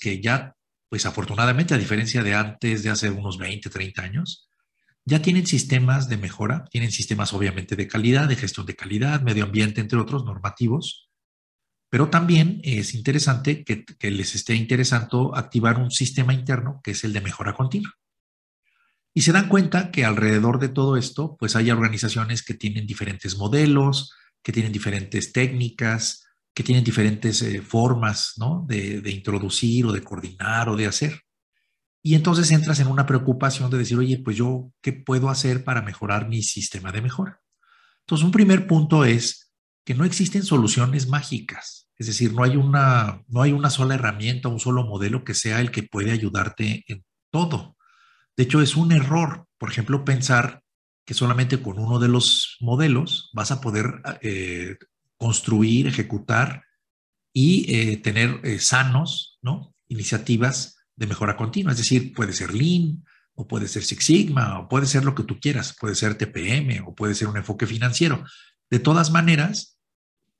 que ya, pues afortunadamente, a diferencia de antes, de hace unos 20, 30 años, ya tienen sistemas de mejora, tienen sistemas obviamente de calidad, de gestión de calidad, medio ambiente, entre otros, normativos, pero también es interesante que, que les esté interesando activar un sistema interno que es el de mejora continua. Y se dan cuenta que alrededor de todo esto, pues hay organizaciones que tienen diferentes modelos, que tienen diferentes técnicas, que tienen diferentes eh, formas ¿no? de, introducir o de coordinar o de hacer. Y entonces entras en una preocupación de decir, oye, pues yo, ¿qué puedo hacer para mejorar mi sistema de mejora? Entonces, un primer punto es que no existen soluciones mágicas. Es decir, no hay una, no hay una sola herramienta, un solo modelo que sea el que puede ayudarte en todo. De hecho, es un error, por ejemplo, pensar que solamente con uno de los modelos vas a poder eh, construir, ejecutar y eh, tener eh, sanos, ¿no? Iniciativas de mejora continua. Es decir, puede ser Lean o puede ser Six Sigma o puede ser lo que tú quieras, puede ser TPM o puede ser un enfoque financiero. De todas maneras,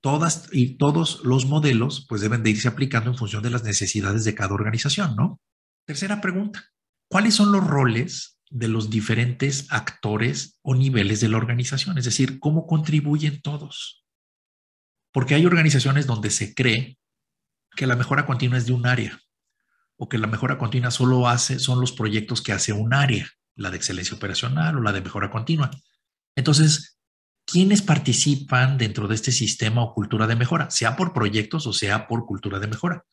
todas y todos los modelos pues deben de irse aplicando en función de las necesidades de cada organización, ¿no? Tercera pregunta, ¿cuáles son los roles de los diferentes actores o niveles de la organización? Es decir, ¿cómo contribuyen todos? Porque hay organizaciones donde se cree que la mejora continua es de un área o que la mejora continua solo hace, son los proyectos que hace un área, la de excelencia operacional o la de mejora continua. Entonces, ¿quiénes participan dentro de este sistema o cultura de mejora? Sea por proyectos o sea por cultura de mejora.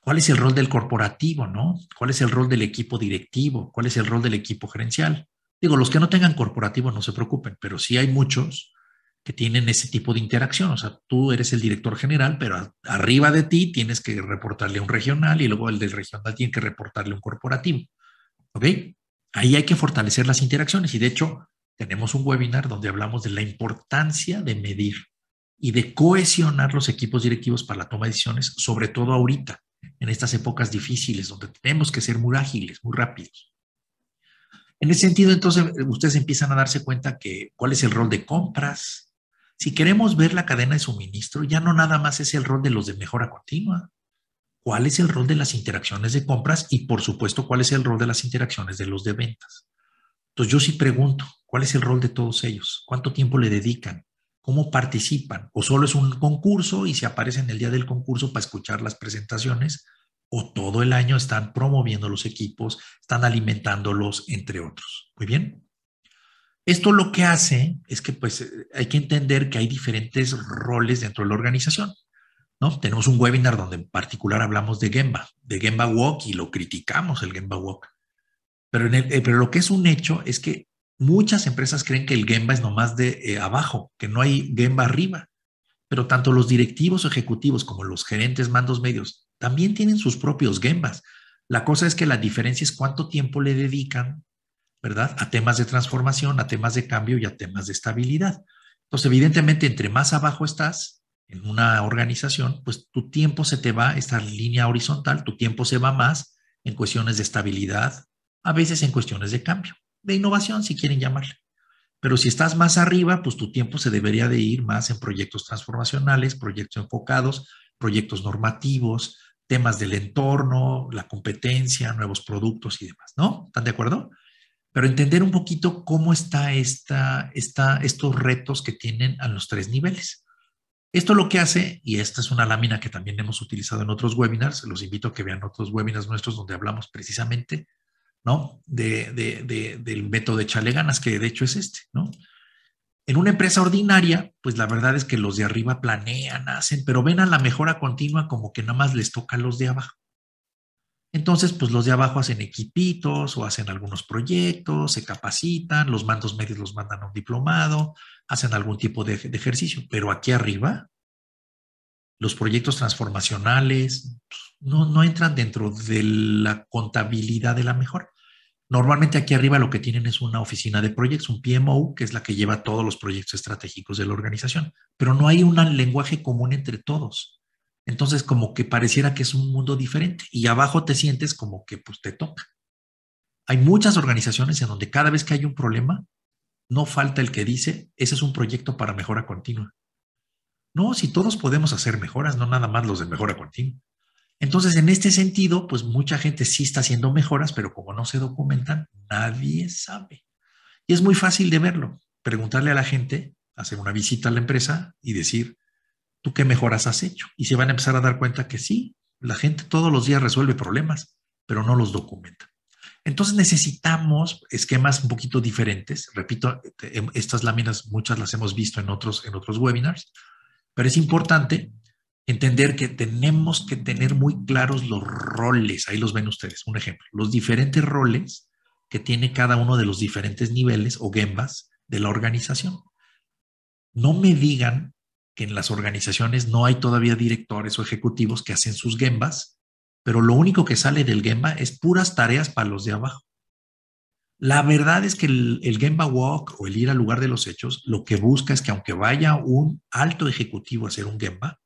¿Cuál es el rol del corporativo, no? ¿Cuál es el rol del equipo directivo? ¿Cuál es el rol del equipo gerencial? Digo, los que no tengan corporativo no se preocupen, pero si hay muchos que tienen ese tipo de interacción. O sea, tú eres el director general, pero arriba de ti tienes que reportarle a un regional y luego el del regional tiene que reportarle a un corporativo. ¿Ok? Ahí hay que fortalecer las interacciones y de hecho tenemos un webinar donde hablamos de la importancia de medir y de cohesionar los equipos directivos para la toma de decisiones, sobre todo ahorita, en estas épocas difíciles donde tenemos que ser muy ágiles, muy rápidos. En ese sentido, entonces, ustedes empiezan a darse cuenta que cuál es el rol de compras, si queremos ver la cadena de suministro, ya no nada más es el rol de los de mejora continua. ¿Cuál es el rol de las interacciones de compras? Y por supuesto, ¿cuál es el rol de las interacciones de los de ventas? Entonces yo sí pregunto, ¿cuál es el rol de todos ellos? ¿Cuánto tiempo le dedican? ¿Cómo participan? ¿O solo es un concurso y se aparecen el día del concurso para escuchar las presentaciones? ¿O todo el año están promoviendo los equipos, están alimentándolos, entre otros? Muy bien. Esto lo que hace es que pues eh, hay que entender que hay diferentes roles dentro de la organización. ¿no? Tenemos un webinar donde en particular hablamos de Gemba, de Gemba Walk y lo criticamos el Gemba Walk. Pero, eh, pero lo que es un hecho es que muchas empresas creen que el Gemba es nomás de eh, abajo, que no hay Gemba arriba. Pero tanto los directivos ejecutivos como los gerentes mandos medios también tienen sus propios Gembas. La cosa es que la diferencia es cuánto tiempo le dedican ¿verdad? A temas de transformación, a temas de cambio y a temas de estabilidad. Entonces, evidentemente, entre más abajo estás en una organización, pues tu tiempo se te va, esta línea horizontal, tu tiempo se va más en cuestiones de estabilidad, a veces en cuestiones de cambio, de innovación, si quieren llamarle. Pero si estás más arriba, pues tu tiempo se debería de ir más en proyectos transformacionales, proyectos enfocados, proyectos normativos, temas del entorno, la competencia, nuevos productos y demás, ¿no? ¿Están de acuerdo? pero entender un poquito cómo está, esta, estos retos que tienen a los tres niveles. Esto lo que hace, y esta es una lámina que también hemos utilizado en otros webinars, los invito a que vean otros webinars nuestros donde hablamos precisamente ¿no? del método de chaleganas ganas, que de hecho es este, ¿no? En una empresa ordinaria, pues la verdad es que los de arriba planean, hacen, pero ven a la mejora continua como que nada más les toca a los de abajo. Entonces, pues los de abajo hacen equipitos o hacen algunos proyectos, se capacitan, los mandos medios los mandan a un diplomado, hacen algún tipo de, ejercicio, pero aquí arriba, los proyectos transformacionales no, entran dentro de la contabilidad de la mejor. Normalmente aquí arriba lo que tienen es una oficina de proyectos, un PMO, que es la que lleva todos los proyectos estratégicos de la organización, pero no hay un lenguaje común entre todos. Entonces, como que pareciera que es un mundo diferente y abajo te sientes como que pues te toca. Hay muchas organizaciones en donde cada vez que hay un problema, no falta el que dice, ese es un proyecto para mejora continua. No, si todos podemos hacer mejoras, no nada más los de mejora continua. Entonces, en este sentido, pues mucha gente sí está haciendo mejoras, pero como no se documentan, nadie sabe. Y es muy fácil de verlo, preguntarle a la gente, hacer una visita a la empresa y decir, tú qué mejoras has hecho. Y se van a empezar a dar cuenta que sí, la gente todos los días resuelve problemas, pero no los documenta. Entonces necesitamos esquemas un poquito diferentes. Repito, em, estas láminas muchas las hemos visto en otros, en otros webinars, pero es importante entender que tenemos que tener muy claros los roles. Ahí los ven ustedes, un ejemplo. Los diferentes roles que tiene cada uno de los diferentes niveles o gembas de la organización. No me digan que en las organizaciones no hay todavía directores o ejecutivos que hacen sus gembas, pero lo único que sale del gemba es puras tareas para los de abajo. La verdad es que el, gemba walk o el ir al lugar de los hechos, lo que busca es que aunque vaya un alto ejecutivo a hacer un gemba,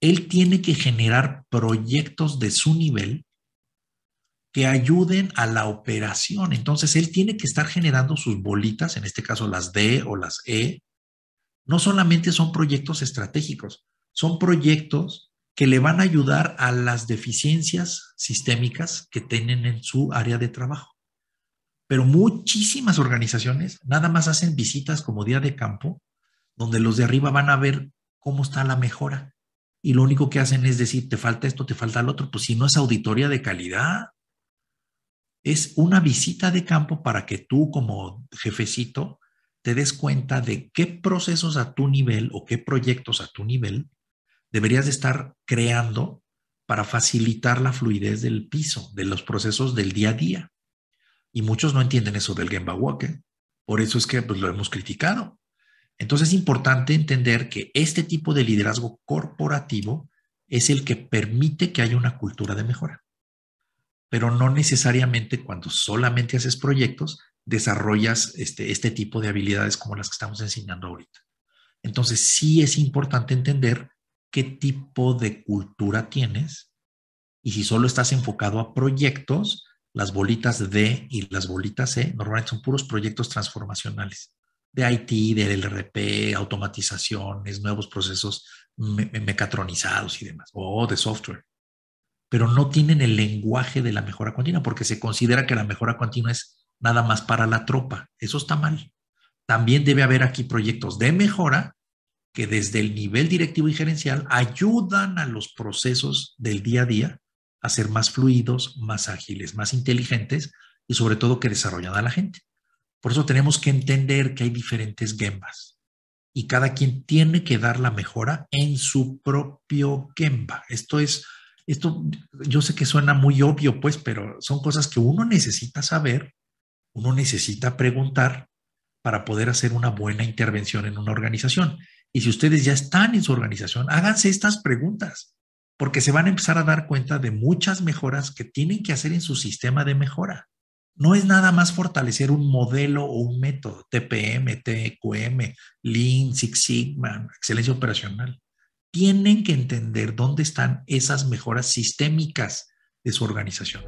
él tiene que generar proyectos de su nivel que ayuden a la operación. Entonces, él tiene que estar generando sus bolitas, en este caso las D o las E, no solamente son proyectos estratégicos, son proyectos que le van a ayudar a las deficiencias sistémicas que tienen en su área de trabajo. Pero muchísimas organizaciones nada más hacen visitas como día de campo, donde los de arriba van a ver cómo está la mejora. Y lo único que hacen es decir, te falta esto, te falta el otro. Pues si no es auditoría de calidad, es una visita de campo para que tú como jefecito te des cuenta de qué procesos a tu nivel o qué proyectos a tu nivel deberías estar creando para facilitar la fluidez del piso, de los procesos del día a día. Y muchos no entienden eso del Gemba Walker. ¿eh? Por eso es que pues, lo hemos criticado. Entonces es importante entender que este tipo de liderazgo corporativo es el que permite que haya una cultura de mejora. Pero no necesariamente cuando solamente haces proyectos desarrollas este, este, tipo de habilidades como las que estamos enseñando ahorita. Entonces, sí es importante entender qué tipo de cultura tienes y si solo estás enfocado a proyectos, las bolitas D y las bolitas E normalmente son puros proyectos transformacionales de IT, del RP, automatizaciones, nuevos procesos mecatronizados y demás, o de software. Pero no tienen el lenguaje de la mejora continua porque se considera que la mejora continua es nada más para la tropa. Eso está mal. También debe haber aquí proyectos de mejora que desde el nivel directivo y gerencial ayudan a los procesos del día a día a ser más fluidos, más ágiles, más inteligentes y sobre todo que desarrollan a la gente. Por eso tenemos que entender que hay diferentes gembas y cada quien tiene que dar la mejora en su propio gemba. Esto es, esto yo sé que suena muy obvio, pues, pero son cosas que uno necesita saber uno necesita preguntar para poder hacer una buena intervención en una organización. Y si ustedes ya están en su organización, háganse estas preguntas, porque se van a empezar a dar cuenta de muchas mejoras que tienen que hacer en su sistema de mejora. No es nada más fortalecer un modelo o un método, TPM, TQM, Lean, Six Sigma, excelencia operacional. Tienen que entender dónde están esas mejoras sistémicas de su organización.